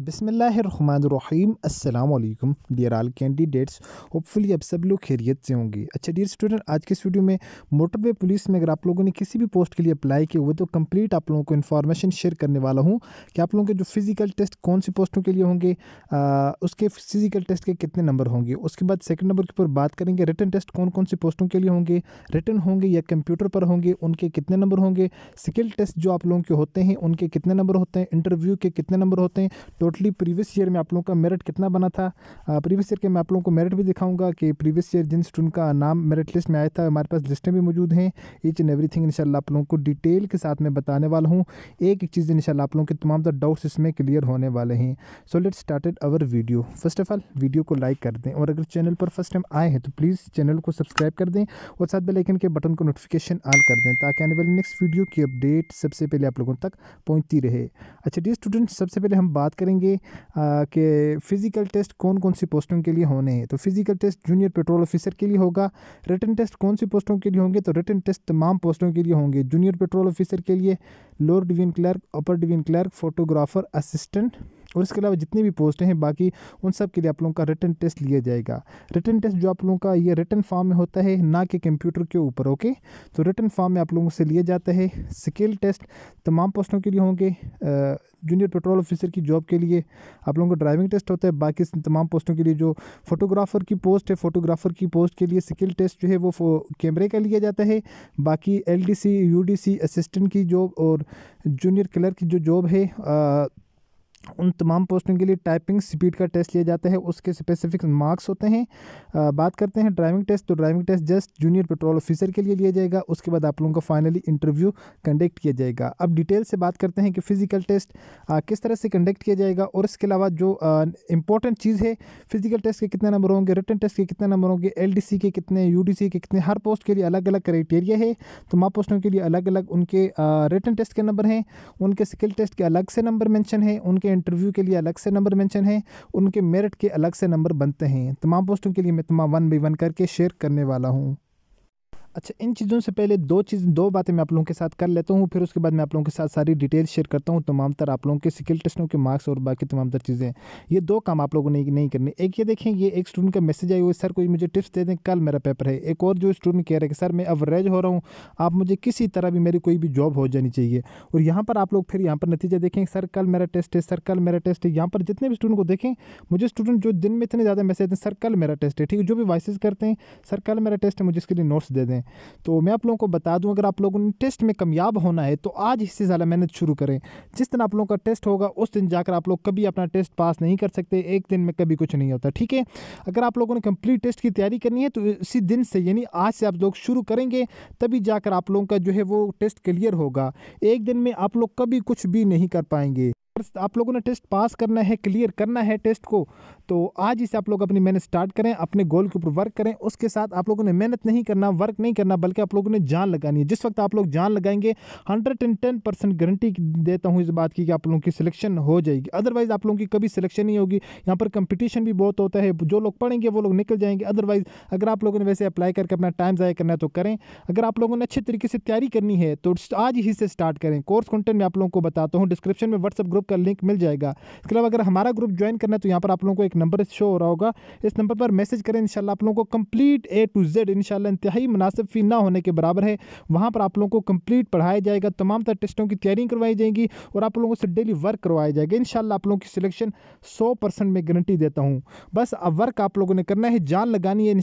बिसमीम अल्लाम डियर आल candidates hopefully अब सब लोग खैरियत से होंगे अच्छा डियर स्टूडेंट आज के इस वीडियो में मोटरवे पुलिस में अगर आप लोगों ने किसी भी पोस्ट के लिए अप्लाई किया हुए तो कंप्लीट आप लोगों को इन्फॉर्मेशन शेयर करने वाला हूँ कि आप लोगों के जो फिज़िकल टेस्ट कौन सी पोस्टों के लिए होंगे आ, उसके फिज़िकल टेस्ट के कितने नंबर होंगे उसके बाद सेकेंड नंबर के ऊपर बात करेंगे रिटर्न टेस्ट कौन कौन सी पोस्टों के लिए होंगे रिटर्न होंगे या कंप्यूटर पर होंगे उनके कितने नंबर होंगे स्किल टेस्ट जो आप लोगों के होते हैं उनके कितने नंबर होते हैं इंटरव्यू के कितने नंबर होते हैं टोटली प्रीवियस ईयर में आप लोगों का मेरिट कितना बना था प्रीवियस ईयर के मैं आप लोगों को मेरिट भी दिखाऊंगा कि प्रीवियस ईयर जिन स्टूडेंट का नाम मेरिट लिस्ट में आया था हमारे पास लिस्टें भी मौजूद हैं ईच एंड थिंग इनशाला आप लोगों को डिटेल के साथ मैं बताने वाला हूँ एक एक चीज़ इनशाला आप लोगों के तमाम तर डाउट्स इसमें क्लियर होने वाले हैं so let started our video first of all video को लाइक कर दें और अगर चैनल पर फर्स्ट टाइम आए हैं तो प्लीज़ चैनल को सब्सक्राइब कर दें और साथ बेलाइकन के बटन को नोटिफिकेशन ऑल कर दें ताकि आने वाली नेक्स्ट वीडियो की अपडेट सबसे पहले आप लोगों तक पहुँचती रहे अच्छा डी स्टूडेंट सबसे पहले हम बात करें करेंगे कि फ़िज़िकल टेस्ट कौन कौन सी पोस्टों के लिए होने हैं तो physical test junior patrol officer के लिए होगा रिटर्न टेस्ट कौन सी पोस्टों के लिए होंगे तो रिटर्न टेस्ट तमाम पोस्टों के लिए होंगे जूनियर पेट्रोल ऑफिसर के लिए lower division clerk upper division clerk photographer assistant और इसके अलावा जितनी भी पोस्टें हैं बाकी उन सब के लिए आप लोगों का रिटर्न टेस्ट लिया जाएगा रिटर्न टेस्ट जो आप लोगों का ये रिटर्न फॉर्म में होता है ना कि कंप्यूटर के ऊपर ओके तो रिटर्न फॉर्म में आप लोगों से लिया जाता है स्किल टेस्ट तमाम पोस्टों के लिए होंगे जूनियर पेट्रोल ऑफिसर की जॉब के लिए आप लोगों का ड्राइविंग टेस्ट होता है बाकी तमाम पोस्टों के लिए जो फोटोग्राफर की पोस्ट है फोटोग्राफर की पोस्ट के लिए स्किल टेस्ट जो है वो कैमरे का लिया जाता है बाकी एलडीसी यूडीसी असिस्टेंट की जॉब और जूनियर क्लर्क की जो जॉब है उन तमाम पोस्टों के लिए टाइपिंग स्पीड का टेस्ट लिया जाता है उसके स्पेसिफिक मार्क्स होते हैं आ, बात करते हैं ड्राइविंग टेस्ट तो driving test just junior patrol officer के लिए लिया जाएगा उसके बाद आप लोगों का फाइनली इंटरव्यू कंडक्ट किया जाएगा अब डिटेल से बात करते हैं कि फिज़िकल टेस्ट आ, किस तरह से कंडक्ट किया जाएगा और इसके अलावा जो इंपॉर्टेंट चीज़ है फिज़िकल टेस्ट के कितने नंबर होंगे रिटर्न टेस्ट के कितने नंबर होंगे एल के कितने यू के कितने हर पोस्ट के लिए अलग अलग क्राइटेरिया है तमाम पोस्टों के लिए अलग अलग उनके रिटर्न टेस्ट के नंबर हैं उनके स्किल टेस्ट के अलग से नंबर मैंशन है उनके इंटरव्यू के लिए अलग से नंबर मेंशन हैं उनके मेरिट के अलग से नंबर बनते हैं तमाम पोस्टों के लिए मैं तमाम वन बाई वन करके शेयर करने वाला हूँ अच्छा इन चीज़ों से पहले दो चीज़ दो बातें मैं आप लोगों के साथ कर लेता हूँ फिर उसके बाद मैं आप लोगों के साथ सारी डिटेल शेयर करता हूँ तमाम तर आप लोगों के स्किल टेस्टों के मार्क्स और बाकी तमाम तर चीज़ें ये दो काम आप लोगों ने नहीं नहीं करने एक ये देखें ये एक स्टूडेंट का मैसेज आई हुआ सर कोई मुझे टिप्स दे दें कल मेरा पेपर है एक और जो स्टूडेंट कह रहे हैं कि सर मैं अवरेज हो रहा हूँ आप मुझे किसी तरह भी मेरी कोई भी जॉब हो जानी चाहिए और यहाँ पर आप लोग फिर यहाँ पर नतीजा देखें सर कल मेरा टेस्ट है सर कल मेरा टेस्ट है यहाँ पर जितने भी स्टूडेंट को देखें मुझे स्टूडेंट जो दिन में इतने ज़्यादा मैसेज दें सर कल मेरा टेस्ट है ठीक है जो भी वॉइस करते हैं सर कल मेरा टेस्ट है मुझे इसके लिए नोट्स दे दें तो मैं आप लोगों को बता दूं अगर आप लोगों ने टेस्ट में कामयाब होना है तो आज इससे ज़्यादा मेहनत शुरू करें जिस दिन आप लोगों का टेस्ट होगा उस दिन जाकर आप लोग कभी अपना टेस्ट पास नहीं कर सकते एक दिन में कभी कुछ नहीं होता ठीक है अगर आप लोगों ने कम्प्लीट टेस्ट की तैयारी करनी है तो इसी दिन से यानी आज से आप लोग शुरू करेंगे तभी जाकर आप लोगों का जो है वो टेस्ट क्लियर होगा एक दिन में आप लोग कभी कुछ भी नहीं कर पाएंगे आप लोगों ने टेस्ट पास करना है क्लियर करना है टेस्ट को तो आज इसे आप लोग अपनी मेहनत स्टार्ट करें अपने गोल के ऊपर वर्क करें उसके साथ आप लोगों ने मेहनत नहीं करना वर्क नहीं करना बल्कि आप लोगों ने जान लगानी है जिस वक्त आप लोग जान लगाएंगे hundred and ten percent guarantee देता हूँ इस बात की कि आप लोगों की सिलेक्शन हो जाएगी अदरवाइज़ आप लोगों की कभी सिलेक्शन नहीं होगी यहाँ पर कंपटीशन भी बहुत होता है जो लोग पढ़ेंगे वो लोग निकल जाएंगे अदरवाइज़ अगर आप लोगों ने वैसे अप्लाई करके अपना टाइम ज़ाया करना है तो करें अगर आप लोगों ने अच्छे तरीके से तैयारी करनी है तो आज ही से स्टार्ट करें कोर्स कंटेंट में आप लोगों को बताता हूँ डिस्क्रिप्शन में व्हाट्सअप ग्रुप का लिंक मिल जाएगा इसके अलावा अगर हमारा ग्रुप ज्वाइन करना है तो यहाँ पर आप लोगों को एक एक नंबर शो हो रहा होगा इस नंबर पर मैसेज करें इंशाल्लाह आप लोगों को कंप्लीट ए टू जेड इंशाल्लाह इंतहाई मुनासिब फ़ी ना होने के बराबर है वहाँ पर आप लोगों को कंप्लीट पढ़ाया जाएगा तमाम तरह टेस्टों की तैयारी करवाई जाएगी और आप लोगों से डेली वर्क करवाया जाएगा इन आप लोगों की सिलेक्शन सौ परसेंट मैं गारंटी देता हूँ बस अब वर्क आप लोगों ने करना है जान लगानी है इन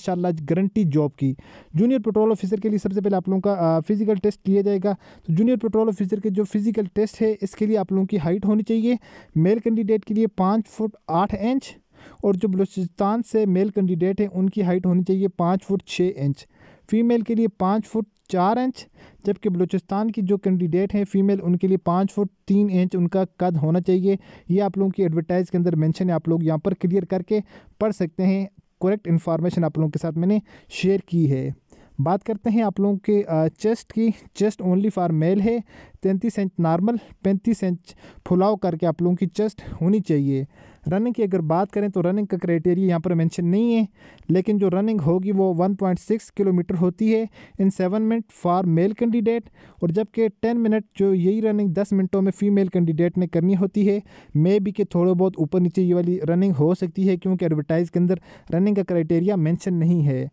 गारंटी जॉब की जूनियर पेट्रोल ऑफिसर के लिए सबसे पहले आप लोगों का फिज़िकल टेस्ट लिया जाएगा तो जूनियर पेट्रोल ऑफिसर के जो फिज़िकल टेस्ट है इसके लिए आप लोगों की हाइट होनी चाहिए मेल कैंडिडेट के लिए पाँच फुट आठ इंच और जो बलूचिस्तान से मेल कैंडिडेट हैं उनकी हाइट होनी चाहिए पाँच फुट छः इंच फ़ीमेल के लिए पाँच फुट चार इंच जबकि बलूचिस्तान की जो कैंडिडेट हैं फीमेल उनके लिए पाँच फुट तीन इंच उनका कद होना चाहिए ये आप लोगों की एडवर्टाइज़ के अंदर मेंशन है आप लोग यहाँ पर क्लियर करके पढ़ सकते हैं करेक्ट इन्फॉर्मेशन आप लोगों के साथ मैंने शेयर की है बात करते हैं आप लोगों के चेस्ट की चेस्ट ओनली फॉर मेल है तैंतीस इंच नॉर्मल पैंतीस इंच फुलाव करके आप लोगों की चेस्ट होनी चाहिए रनिंग की अगर बात करें तो रनिंग का क्राइटेरिया यहाँ पर मेंशन नहीं है लेकिन जो रनिंग होगी वो 1.6 किलोमीटर होती है in seven minute for male candidate और जबकि 10 मिनट जो यही रनिंग 10 मिनटों में फीमेल कैंडिडेट ने करनी होती है मे बी के थोड़े बहुत ऊपर नीचे ये वाली रनिंग हो सकती है क्योंकि एडवर्टाइज के अंदर रनिंग का क्राइटेरिया मैंशन नहीं है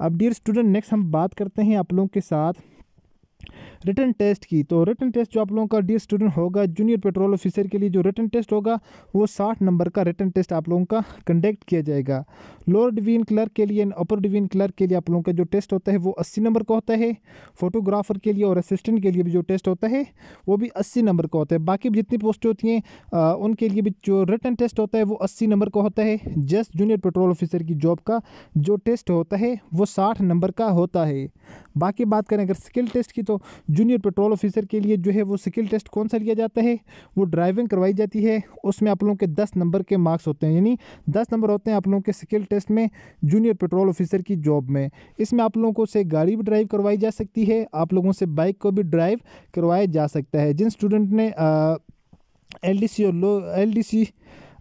अब डियर स्टूडेंट नेक्स्ट हम बात करते हैं आप लोगों के साथ रिटर्न टेस्ट की तो रिटर्न टेस्ट जो आप लोगों का डी स्टूडेंट होगा जूनियर पेट्रोल ऑफिसर के लिए जो रिटर्न टेस्ट होगा वो साठ नंबर का रिटर्न टेस्ट आप लोगों का कंडक्ट किया जाएगा लोअर डिवीजन क्लर्क के लिए एंड अपर डिवीजन क्लर्क के लिए आप लोगों का जो टेस्ट होता है वो अस्सी नंबर का होता है फोटोग्राफर के लिए और असिस्टेंट के लिए भी जो टेस्ट होता है वो भी अस्सी नंबर का होता है बाकी जितनी पोस्टें होती हैं उनके लिए भी जो रिटर्न टेस्ट होता है वो अस्सी नंबर का होता है जस्ट जूनियर पेट्रोल ऑफिसर की जॉब का जो टेस्ट होता है वो साठ नंबर का होता है बाकी बात करें अगर स्किल टेस्ट की तो जूनियर पेट्रोल ऑफिसर के लिए जो है वो स्किल टेस्ट कौन सा लिया जाता है वो ड्राइविंग करवाई जाती है उसमें आप लोगों के दस नंबर के मार्क्स होते हैं यानी दस नंबर होते हैं आप लोगों के स्किल टेस्ट में जूनियर पेट्रोल ऑफिसर की जॉब में इसमें आप लोगों को से गाड़ी भी ड्राइव करवाई जा सकती है आप लोगों से बाइक को भी ड्राइव करवाया जा सकता है जिन स्टूडेंट ने एल डी सी और low L D C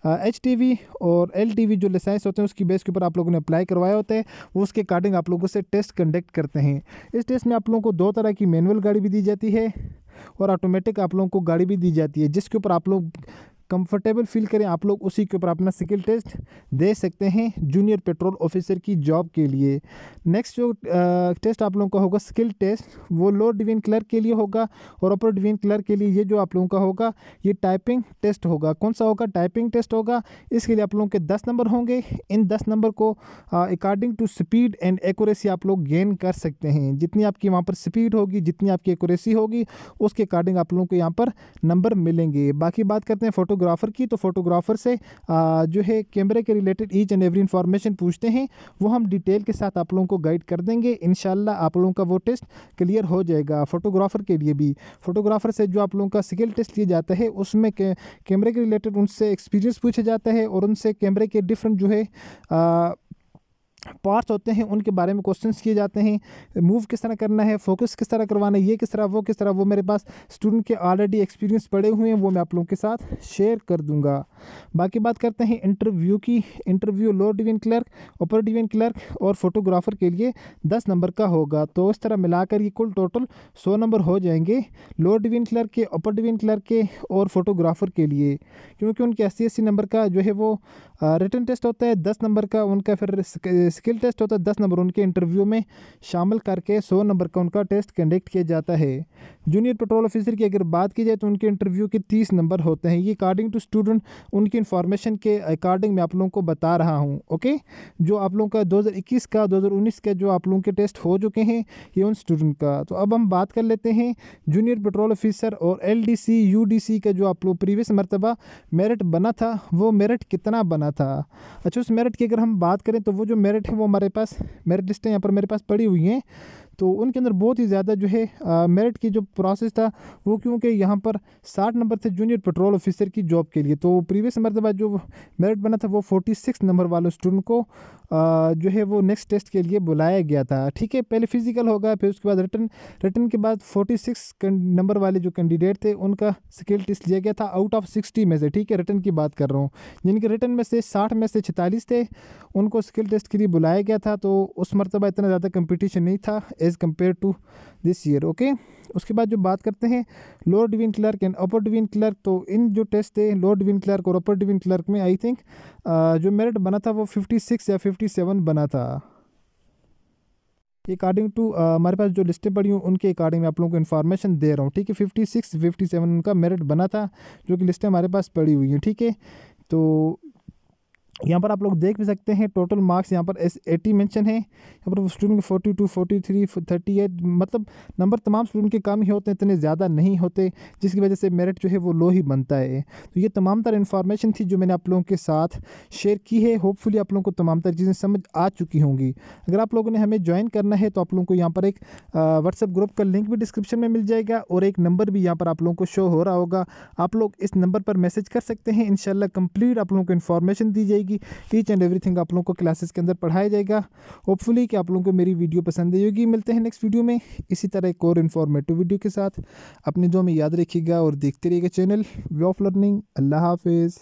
H T और एल टी जो लाइसेंस होते हैं उसकी बेस के ऊपर आप लोगों ने अप्लाई करवाया होता है वो उसके अकॉर्डिंग आप लोगों से टेस्ट कंडक्ट करते हैं इस टेस्ट में आप लोगों को दो तरह की मैनुअल गाड़ी भी दी जाती है और ऑटोमेटिक आप लोगों को गाड़ी भी दी जाती है जिसके ऊपर आप लोग कंफर्टेबल फील करें आप लोग उसी के ऊपर अपना स्किल टेस्ट दे सकते हैं जूनियर पेट्रोल ऑफिसर की जॉब के लिए नेक्स्ट जो टेस्ट आप लोगों का होगा स्किल टेस्ट वो लोअर डिवीजन क्लर्क के लिए होगा और अपर डिवीजन क्लर्क के लिए ये जो आप लोगों का होगा ये टाइपिंग टेस्ट होगा कौन सा होगा टाइपिंग टेस्ट होगा इसके लिए आप लोगों के दस नंबर होंगे इन दस नंबर को according to speed and accuracy आप लोग गेन कर सकते हैं जितनी आपकी वहाँ पर स्पीड होगी जितनी आपकी एकोरेसी होगी उसके अकॉर्डिंग आप लोगों को यहाँ पर नंबर मिलेंगे बाकी बात करते हैं फोटो फ़ोटोग्राफ़र की तो फ़ोटोग्राफ़र से जो है कैमरे के related each and every information पूछते हैं वो हम डिटेल के साथ आप लोगों को गाइड कर देंगे इन आप लोगों का वो टेस्ट क्लियर हो जाएगा फ़ोटोग्राफ़र के लिए भी फ़ोटोग्राफ़र से जो आप लोगों का स्किल टेस्ट लिया जाता है उसमें कैमरे के रिलेटेड उनसे एक्सपीरियंस पूछा जाता है और उनसे कैमरे के डिफरेंट जो है पार्ट्स होते हैं उनके बारे में क्वेश्चंस किए जाते हैं मूव किस तरह करना है फोकस किस तरह करवाना है ये किस तरह वो किस तरह वो मेरे पास स्टूडेंट के ऑलरेडी एक्सपीरियंस पड़े हुए हैं वो मैं आप लोगों के साथ शेयर कर दूंगा बाकी बात करते हैं इंटरव्यू की interview lower division clerk upper division clerk और फोटोग्राफर के लिए दस नंबर का होगा तो इस तरह मिलाकर ये कुल टोटल सौ नंबर हो जाएंगे लोअर डिवीजन क्लर्क के अपर डिवीजन क्लर्क के और फोटोग्राफर के लिए क्योंकि उनके एस सी नंबर का जो है वो रिटर्न टेस्ट होता है दस नंबर का उनका फिर स्किल टेस्ट होता है दस नंबर उनके इंटरव्यू में शामिल करके सौ नंबर का उनका टेस्ट कंडक्ट किया जाता है जूनियर पेट्रोल ऑफिसर की अगर बात की जाए तो उनके इंटरव्यू के तीस नंबर होते हैं ये अकॉर्डिंग टू स्टूडेंट उनकी इन्फॉर्मेशन के अकॉर्डिंग मैं आप लोगों को बता रहा हूँ ओके जो आप लोगों का दो का दो का जो आप लोगों के टेस्ट हो चुके हैं ये उन स्टूडेंट का तो अब हम बात कर लेते हैं जूनियर पेट्रोल ऑफिसर और एल डी का जो आप लोग प्रीवियस मरतबा मेरिट बना था वो मेरिट कितना बना था अच्छा उस मेरिट की अगर हम बात करें तो वो जो मेरिट मेरिट है वो हमारे पास मेरिट लिस्टें यहाँ पर मेरे पास पड़ी हुई हैं तो उनके अंदर बहुत ही ज़्यादा जो है मेरिट की जो प्रोसेस था वो क्योंकि यहाँ पर साठ नंबर थे जूनियर पेट्रोल ऑफिसर की जॉब के लिए तो प्रीवियस मरतबा जो मेरिट बना था वो फोर्टी सिक्स नंबर वालों स्टूडेंट को जो है वो नेक्स्ट टेस्ट के लिए बुलाया गया था ठीक है पहले फिजिकल होगा फिर उसके बाद रिटर्न रिटर्न के बाद फोर्टी सिक्स नंबर वाले जो कैंडिडेट थे उनका स्किल टेस्ट लिया गया था आउट ऑफ सिक्सटी में से ठीक है रिटर्न की बात कर रहा हूँ जिनके रिटर्न में से साठ में से छतालीस थे उनको स्किल टेस्ट के लिए बुलाया गया था तो उस मरतबा इतना ज़्यादा कंपटीशन नहीं था as compare to this year okay उसके बाद जो बात करते हैं lower division clerk and upper division clerk तो इन जो टेस्ट थे लोअर डिवीन क्लर्क और अपर डिवीन क्लर्क में आई थिंक जो मेरिट बना था वो फिफ्टी सिक्स या फिफ्टी सेवन बना था अकॉर्डिंग टू हमारे पास जो लिस्टें पड़ी हूँ उनके अकॉर्डिंग मैं आप लोगों को इन्फॉर्मेशन दे रहा हूँ ठीक है फिफ्टी सिक्स फिफ्टी सेवन उनका मेरिट बना था जो कि लिस्टें हमारे पास पड़ी हुई हैं ठीक है तो यहाँ पर आप लोग देख भी सकते हैं टोटल मार्क्स यहाँ पर एस एटी मैंशन है यहाँ पर स्टूडेंट के forty two forty three thirty eight मतलब नंबर तमाम स्टूडेंट के कम ही होते हैं इतने ज़्यादा नहीं होते जिसकी वजह से मेरिट जो है वो लो ही बनता है तो ये तमाम तर इन्फॉर्मेशन थी जो मैंने आप लोगों के साथ शेयर की है होपफुली आप लोगों को तमाम तर चीज़ें समझ आ चुकी होंगी अगर आप लोगों ने हमें ज्वाइन करना है तो आप लोगों को यहाँ पर एक व्हाट्सअप ग्रुप का लिंक भी डिस्क्रिप्शन में मिल जाएगा और एक नंबर भी यहाँ पर आप लोगों को शो हो रहा होगा आप लोग इस नंबर पर मैसेज कर सकते हैं इन कम्प्लीट आप लोगों को इन्फॉर्मेशन दी जाएगी जाएगी टीच एंड एवरीथिंग आप लोगों को क्लासेस के अंदर पढ़ाया जाएगा होपफुली कि आप लोगों को मेरी वीडियो पसंद आई होगी मिलते हैं नेक्स्ट वीडियो में इसी तरह एक और इन्फॉर्मेटिव वीडियो के साथ अपने जो हमें याद रखिएगा और देखते रहिएगा चैनल वे ऑफ लर्निंग अल्लाह हाफिज़